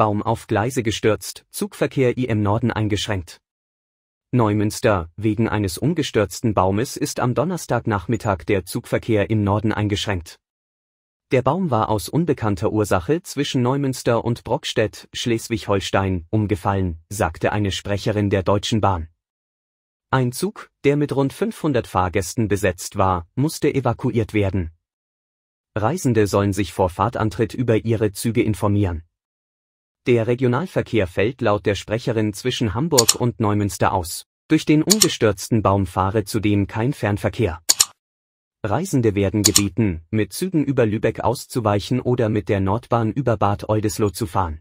Baum auf Gleise gestürzt, Zugverkehr im Norden eingeschränkt. Neumünster, wegen eines umgestürzten Baumes ist am Donnerstagnachmittag der Zugverkehr im Norden eingeschränkt. Der Baum war aus unbekannter Ursache zwischen Neumünster und Brockstedt, Schleswig-Holstein, umgefallen, sagte eine Sprecherin der Deutschen Bahn. Ein Zug, der mit rund 500 Fahrgästen besetzt war, musste evakuiert werden. Reisende sollen sich vor Fahrtantritt über ihre Züge informieren. Der Regionalverkehr fällt laut der Sprecherin zwischen Hamburg und Neumünster aus. Durch den ungestürzten Baum fahre zudem kein Fernverkehr. Reisende werden gebeten, mit Zügen über Lübeck auszuweichen oder mit der Nordbahn über Bad Oldesloe zu fahren.